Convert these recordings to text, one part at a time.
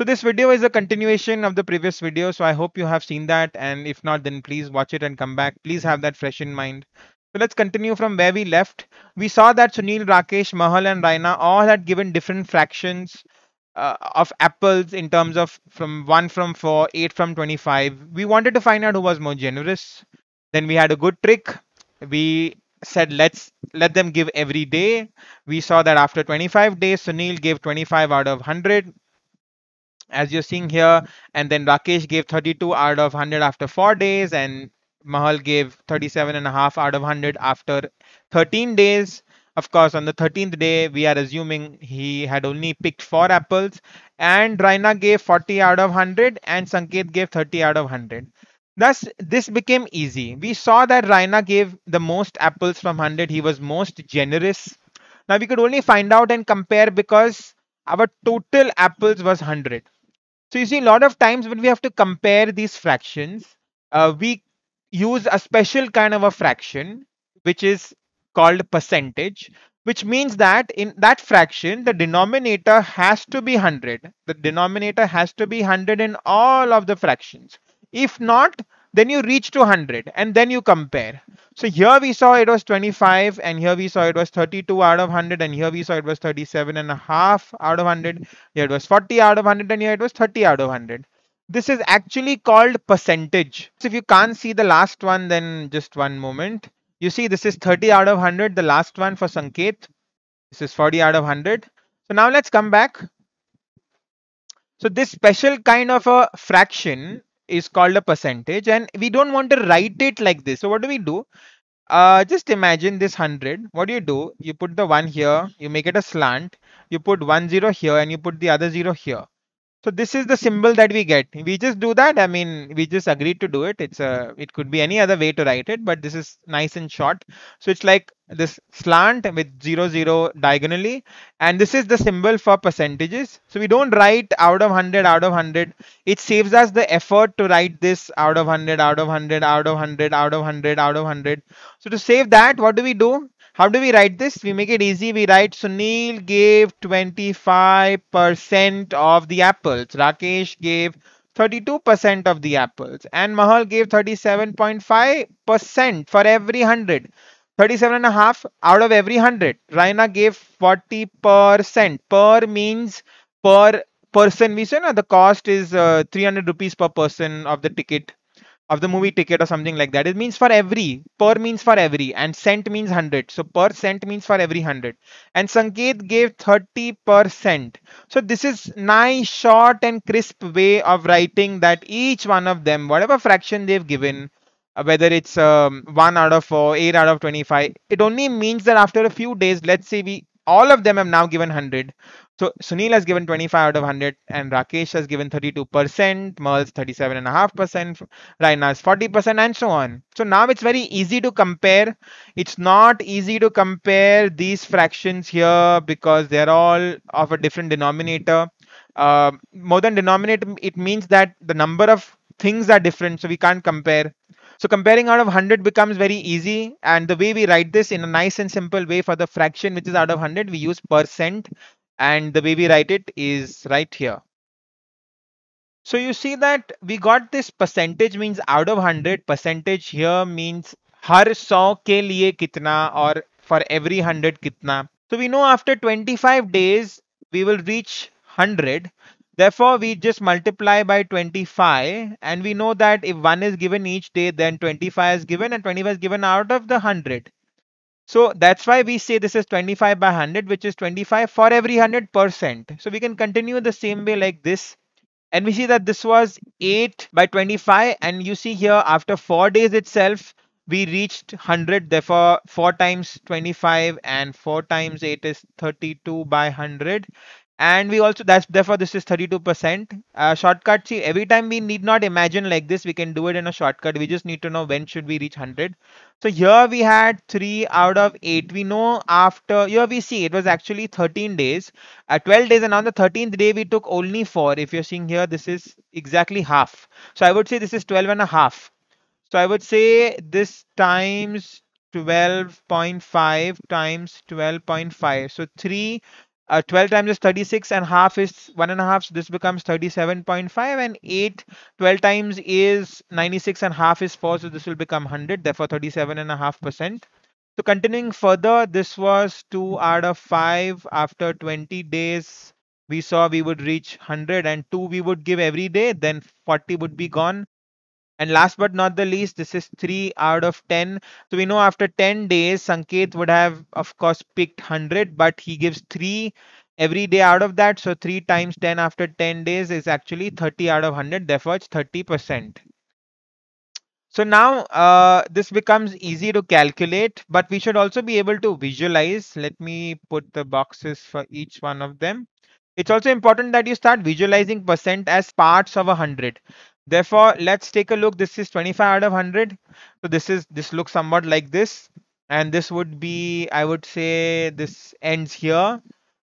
So this video is a continuation of the previous video. So I hope you have seen that. And if not, then please watch it and come back. Please have that fresh in mind. So let's continue from where we left. We saw that Sunil, Rakesh, Mahal and Raina all had given different fractions uh, of apples in terms of from 1 from 4, 8 from 25. We wanted to find out who was more generous. Then we had a good trick. We said let's let them give every day. We saw that after 25 days, Sunil gave 25 out of 100 as you're seeing here. And then Rakesh gave 32 out of 100 after four days, and Mahal gave 37 and a half out of 100 after 13 days. Of course, on the 13th day, we are assuming he had only picked four apples, and Raina gave 40 out of 100, and Sanket gave 30 out of 100. Thus, this became easy. We saw that Raina gave the most apples from 100. He was most generous. Now, we could only find out and compare because our total apples was 100. So you see a lot of times when we have to compare these fractions, uh, we use a special kind of a fraction, which is called percentage, which means that in that fraction, the denominator has to be 100. The denominator has to be 100 in all of the fractions. If not, then you reach to 100 and then you compare. So here we saw it was 25 and here we saw it was 32 out of 100 and here we saw it was 37 and a half out of 100. Here it was 40 out of 100 and here it was 30 out of 100. This is actually called percentage. So if you can't see the last one, then just one moment. You see this is 30 out of 100, the last one for Sanket. This is 40 out of 100. So now let's come back. So this special kind of a fraction is called a percentage and we don't want to write it like this. So what do we do? Uh, just imagine this 100. What do you do? You put the 1 here, you make it a slant, you put one zero here and you put the other 0 here. So this is the symbol that we get. We just do that. I mean, we just agreed to do it. It's a, it could be any other way to write it, but this is nice and short. So it's like this slant with zero, zero diagonally. And this is the symbol for percentages. So we don't write out of 100, out of 100. It saves us the effort to write this out of 100, out of 100, out of 100, out of 100, out of 100. So to save that, what do we do? How do we write this? We make it easy. We write Sunil gave 25% of the apples. Rakesh gave 32% of the apples. And Mahal gave 37.5% for every 100. 37.5 out of every 100. Raina gave 40%. Per means per person. We say no, the cost is uh, 300 rupees per person of the ticket of the movie ticket or something like that. It means for every, per means for every, and cent means 100. So per cent means for every 100. And Sanket gave 30%. So this is nice, short and crisp way of writing that each one of them, whatever fraction they've given, uh, whether it's um, 1 out of 4, 8 out of 25, it only means that after a few days, let's say we all of them have now given 100. So Sunil has given 25 out of 100 and Rakesh has given 32%, Merl's 37.5%, Raina's 40% and so on. So now it's very easy to compare. It's not easy to compare these fractions here because they're all of a different denominator. Uh, more than denominator, it means that the number of things are different. So we can't compare. So comparing out of 100 becomes very easy. And the way we write this in a nice and simple way for the fraction, which is out of 100, we use percent. And the way we write it is right here. So you see that we got this percentage means out of 100 percentage here means her saw के लिए कितना or for every 100 kitna. So we know after 25 days we will reach 100 Therefore, we just multiply by 25 and we know that if 1 is given each day, then 25 is given and 25 is given out of the 100. So that's why we say this is 25 by 100, which is 25 for every 100%. So we can continue the same way like this. And we see that this was 8 by 25. And you see here after 4 days itself, we reached 100. Therefore, 4 times 25 and 4 times 8 is 32 by 100 and we also that's therefore this is 32% uh, shortcut see every time we need not imagine like this we can do it in a shortcut we just need to know when should we reach 100 so here we had 3 out of 8 we know after here we see it was actually 13 days uh, 12 days and on the 13th day we took only 4 if you're seeing here this is exactly half so i would say this is 12 and a half so i would say this times 12.5 times 12.5 so 3 uh, 12 times is 36 and half is one and a half so this becomes 37.5 and 8 12 times is 96 and half is 4 so this will become 100 therefore 37 and a half percent so continuing further this was 2 out of 5 after 20 days we saw we would reach 100 and 2 we would give every day then 40 would be gone and last but not the least, this is 3 out of 10. So we know after 10 days, Sanket would have, of course, picked 100, but he gives 3 every day out of that. So 3 times 10 after 10 days is actually 30 out of 100. Therefore, it's 30%. So now uh, this becomes easy to calculate, but we should also be able to visualize. Let me put the boxes for each one of them. It's also important that you start visualizing percent as parts of a hundred. Therefore, let's take a look. This is 25 out of 100. So this is this looks somewhat like this. And this would be, I would say this ends here.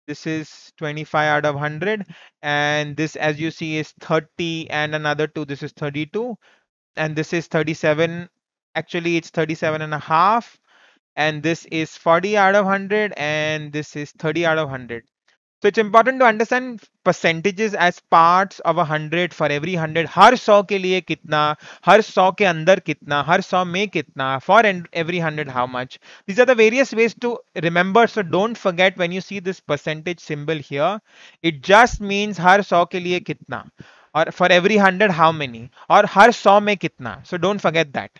This is 25 out of 100. And this, as you see, is 30 and another two. This is 32. And this is 37. Actually, it's 37 and a half. And this is 40 out of 100. And this is 30 out of 100. So it's important to understand percentages as parts of a hundred for every hundred. हर सौ के लिए कितना हर सौ के अंदर कितना हर सौ में कितना for every hundred how much. These are the various ways to remember. So don't forget when you see this percentage symbol here. It just means हर सौ के लिए कितना or for every hundred how many or हर सौ में कितना. So don't forget that.